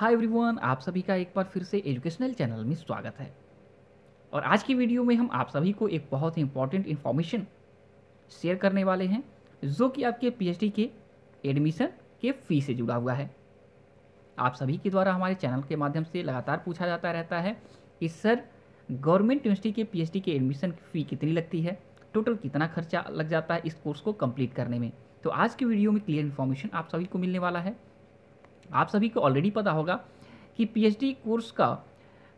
hi everyone आप सभी का एक बार फिर से एजुकेशनल चैनल में स्वागत है और आज की वीडियो में हम आप सभी को एक बहुत ही इंपॉर्टेंट इन्फॉर्मेशन शेयर करने वाले हैं जो कि आपके पीएचडी के एडमिशन के फ़ी से जुड़ा हुआ है आप सभी के द्वारा हमारे चैनल के माध्यम से लगातार पूछा जाता रहता है कि सर गवर्नमेंट यूनिवर्सिटी के पी के एडमिशन फ़ी कितनी लगती है टोटल कितना खर्चा लग जाता है इस कोर्स को कम्प्लीट करने में तो आज की वीडियो में क्लियर इन्फॉर्मेशन आप सभी को मिलने वाला है आप सभी को ऑलरेडी पता होगा कि पीएचडी कोर्स का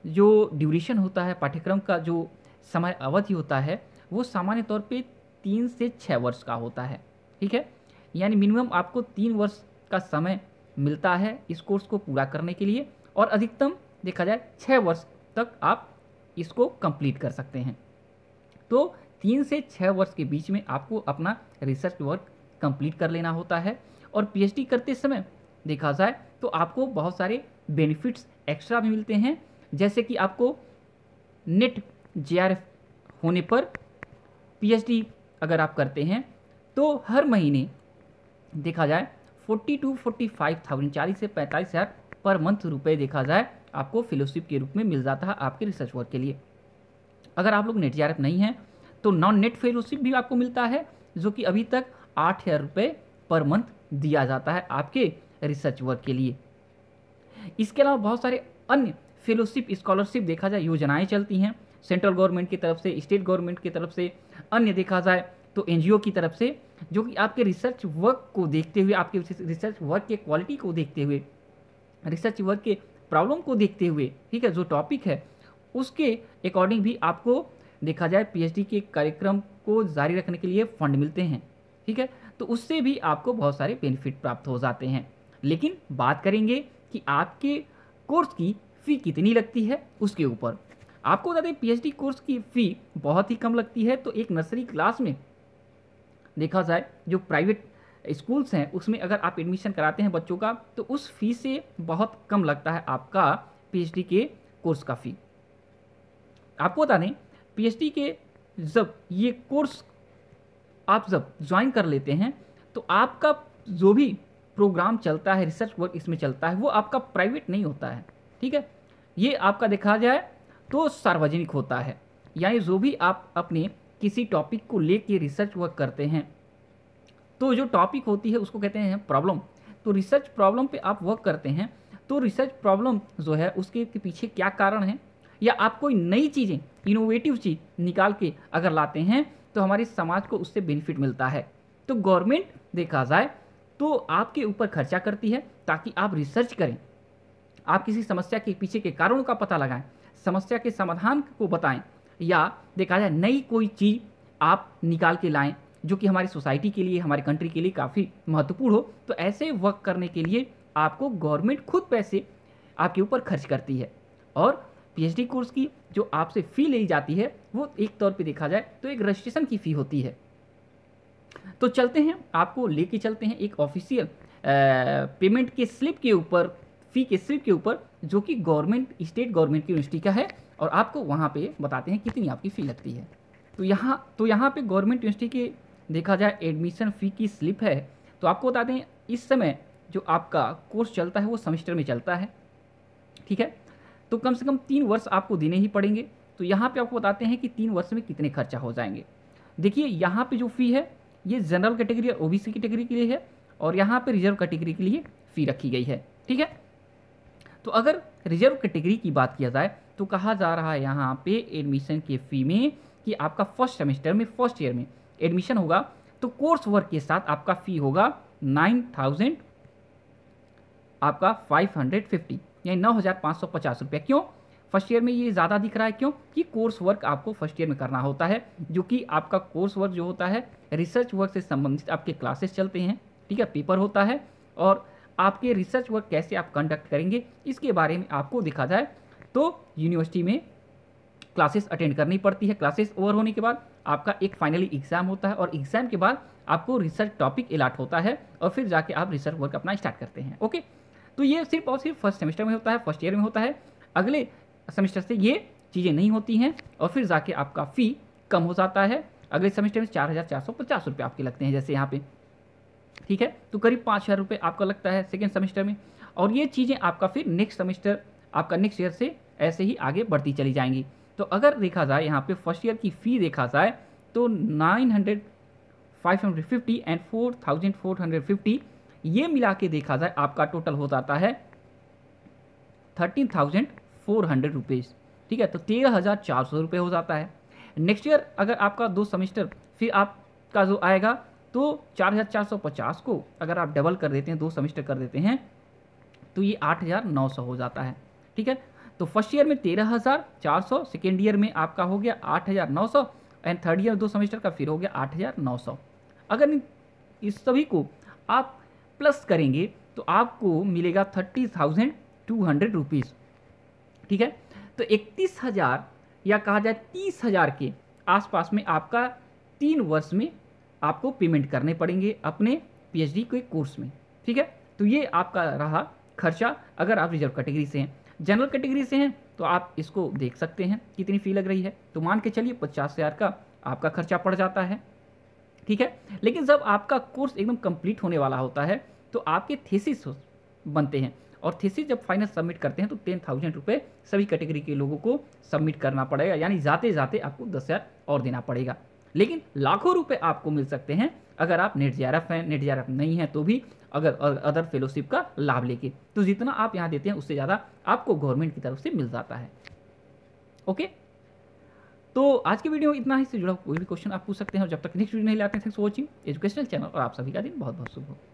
जो ड्यूरेशन होता है पाठ्यक्रम का जो समय अवधि होता है वो सामान्य तौर पे तीन से छः वर्ष का होता है ठीक है यानी मिनिमम आपको तीन वर्ष का समय मिलता है इस कोर्स को पूरा करने के लिए और अधिकतम देखा जाए छः वर्ष तक आप इसको कंप्लीट कर सकते हैं तो तीन से छः वर्ष के बीच में आपको अपना रिसर्च वर्क कंप्लीट कर लेना होता है और पीएचडी करते समय देखा जाए तो आपको बहुत सारे बेनिफिट्स एक्स्ट्रा भी मिलते हैं जैसे कि आपको नेट जे e होने पर पी अगर आप करते हैं तो हर महीने देखा जाए forty to forty five thousand चालीस से पैंतालीस हज़ार पर मंथ रुपए देखा जाए आपको फेलोशिप के रूप में मिल जाता है आपके रिसर्च वर्क के लिए अगर आप लोग नेट जे e नहीं हैं तो नॉन नेट फेलोशिप भी आपको मिलता है जो कि अभी तक आठ हज़ार रुपये पर मंथ दिया जाता है आपके रिसर्च वर्क के लिए इसके अलावा बहुत सारे अन्य फेलोशिप स्कॉलरशिप देखा जाए योजनाएं चलती हैं सेंट्रल गवर्नमेंट की तरफ से स्टेट गवर्नमेंट की तरफ से अन्य देखा जाए तो एन की तरफ से जो कि आपके रिसर्च वर्क को देखते हुए आपके रिसर्च वर्क के क्वालिटी को देखते हुए रिसर्च वर्क के प्रॉब्लम को देखते हुए ठीक है जो टॉपिक है उसके अकॉर्डिंग भी आपको देखा जाए पी के कार्यक्रम को जारी रखने के लिए फंड मिलते हैं ठीक है तो उससे भी आपको बहुत सारे बेनिफिट प्राप्त हो जाते हैं लेकिन बात करेंगे कि आपके कोर्स की फ़ी कितनी लगती है उसके ऊपर आपको बता दें पीएचडी कोर्स की फ़ी बहुत ही कम लगती है तो एक नर्सरी क्लास में देखा जाए जो प्राइवेट स्कूल्स हैं उसमें अगर आप एडमिशन कराते हैं बच्चों का तो उस फ़ी से बहुत कम लगता है आपका पीएचडी के कोर्स का फ़ी आपको बता दें पीएचडी के जब ये कोर्स आप जब ज्वाइन कर लेते हैं तो आपका जो भी प्रोग्राम चलता है रिसर्च वर्क इसमें चलता है वो आपका प्राइवेट नहीं होता है ठीक है ये आपका देखा जाए तो सार्वजनिक होता है यानी जो भी आप अपने किसी टॉपिक को ले कर रिसर्च वर्क करते हैं तो जो टॉपिक होती है उसको कहते हैं प्रॉब्लम तो रिसर्च प्रॉब्लम पे आप वर्क करते हैं तो रिसर्च प्रॉब्लम जो है उसके पीछे क्या कारण है या आप कोई नई चीज़ें इनोवेटिव चीज़ निकाल के अगर लाते हैं तो हमारे समाज को उससे बेनिफिट मिलता है तो गवर्नमेंट देखा जाए तो आपके ऊपर खर्चा करती है ताकि आप रिसर्च करें आप किसी समस्या के पीछे के कारणों का पता लगाएं समस्या के समाधान को बताएं या देखा जाए नई कोई चीज़ आप निकाल के लाएं जो कि हमारी सोसाइटी के लिए हमारी कंट्री के लिए काफ़ी महत्वपूर्ण हो तो ऐसे वर्क करने के लिए आपको गवर्नमेंट खुद पैसे आपके ऊपर खर्च करती है और पीएचडी कोर्स की जो आपसे फ़ी ली जाती है वो एक तौर पे देखा जाए तो एक रजिस्ट्रेशन की फ़ी होती है तो चलते हैं आपको लेके चलते हैं एक ऑफिशियल पेमेंट के स्लिप के ऊपर फ़ी के स्लिप के ऊपर जो कि गवर्नमेंट स्टेट गवर्नमेंट की यूनिवर्सिटी का है और आपको वहाँ पे बताते हैं कितनी आपकी फ़ी लगती है तो यहाँ तो यहाँ पे गवर्नमेंट यूनिवर्सिटी के देखा जाए एडमिशन फ़ी की स्लिप है तो आपको बता दें इस समय जो आपका कोर्स चलता है वो सेमेस्टर में चलता है ठीक है तो कम से कम तीन वर्ष आपको देने ही पड़ेंगे तो यहाँ पे आपको बताते हैं कि तीन वर्ष में कितने खर्चा हो जाएंगे देखिए यहाँ पे जो फ़ी है ये जनरल कैटेगरी और ओबीसी कैटेगरी के लिए है और यहाँ पे रिजर्व कैटेगरी के लिए फ़ी रखी गई है ठीक है तो अगर रिजर्व कैटेगरी की बात किया जाए तो कहा जा रहा है यहाँ पे एडमिशन के फ़ी में कि आपका फर्स्ट सेमेस्टर में फर्स्ट ईयर में एडमिशन होगा तो कोर्स वर्क के साथ आपका फ़ी होगा नाइन थाउजेंड आपका फाइव हंड्रेड फिफ्टी यानी नौ हज़ार पाँच सौ पचास रुपया क्यों फर्स्ट ईयर में ये ज़्यादा दिख रहा है क्यों कि कोर्स वर्क आपको फर्स्ट ईयर में करना होता है जो कि आपका कोर्स वर्क जो होता है रिसर्च वर्क से संबंधित आपके क्लासेस चलते हैं ठीक है पेपर होता है और आपके रिसर्च वर्क कैसे आप कंडक्ट करेंगे इसके बारे में आपको दिखा जाए तो यूनिवर्सिटी में क्लासेस अटेंड करनी पड़ती है क्लासेस ओवर होने के बाद आपका एक फाइनली एग्ज़ाम होता है और एग्ज़ाम के बाद आपको रिसर्च टॉपिक अलाट होता है और फिर जाके आप रिसर्च वर्क अपना स्टार्ट करते हैं ओके तो ये सिर्फ और सिर्फ फर्स्ट सेमेस्टर में होता है फर्स्ट ईयर में होता है अगले सेमेस्टर से ये चीज़ें नहीं होती हैं और फिर जाके आपका फ़ी कम हो जाता है अगले सेमेस्टर में चार हज़ार चार सौ पचास रुपये आपके लगते हैं जैसे यहाँ पे ठीक है तो करीब पाँच हज़ार रुपये आपका लगता है सेकेंड सेमेस्टर में और ये चीज़ें आपका फिर नेक्स्ट सेमेस्टर आपका नेक्स्ट ईयर से ऐसे ही आगे बढ़ती चली जाएंगी तो अगर देखा जाए यहाँ पर फर्स्ट ईयर की फ़ी देखा जाए तो nine hundred five hundred fifty and four thousand four hundred fifty ये मिला के देखा जाए आपका टोटल हो जाता है thirteen thousand four hundred rupees ठीक है तो तेरह हज़ार चार सौ रुपये हो जाता है नेक्स्ट ईयर अगर आपका दो सेमेस्टर फिर आपका जो आएगा तो चार हज़ार चार सौ पचास को अगर आप डबल कर देते हैं दो सेमेस्टर कर देते हैं तो ये आठ हज़ार नौ सौ हो जाता है ठीक है तो फर्स्ट ईयर में तेरह हज़ार चार सौ सेकेंड ईयर में आपका हो गया आठ हज़ार नौ सौ एंड थर्ड ईयर दो सेमेस्टर का फिर हो गया आठ हज़ार नौ सौ अगर इस सभी को आप प्लस करेंगे तो आपको मिलेगा thirty thousand two hundred rupees ठीक है तो इकतीस हज़ार या कहा जाए तीस हज़ार के आसपास में आपका तीन वर्ष में आपको पेमेंट करने पड़ेंगे अपने पीएचडी के कोर्स में ठीक है तो ये आपका रहा खर्चा अगर आप रिजर्व कैटेगरी से हैं जनरल कैटेगरी से हैं तो आप इसको देख सकते हैं कितनी फ़ी लग रही है तो मान के चलिए पचास हज़ार का आपका खर्चा पड़ जाता है ठीक है लेकिन जब आपका कोर्स एकदम कंप्लीट होने वाला होता है तो आपके थीसिस बनते हैं और थीसिस जब फाइनल सबमिट करते हैं तो टेन थाउजेंड रुपये सभी कैटेगरी के लोगों को सबमिट करना पड़ेगा यानी जाते जाते आपको दस हज़ार और देना पड़ेगा लेकिन लाखों रुपये आपको मिल सकते हैं अगर आप नेट जे हैं नेट जे नहीं हैं तो भी अगर अदर फेलोशिप का लाभ लेके तो जितना आप यहाँ देते हैं उससे ज़्यादा आपको गवर्नमेंट की तरफ से मिल जाता है ओके तो आज की वीडियो में इतना ही से जुड़ा कोई भी क्वेश्चन आप पूछ सकते हैं और जब तक नेक्स्ट वीडियो नहीं लाते हैं thanks for watching educational channel और आप सभी का दिन बहुत बहुत शुभ हो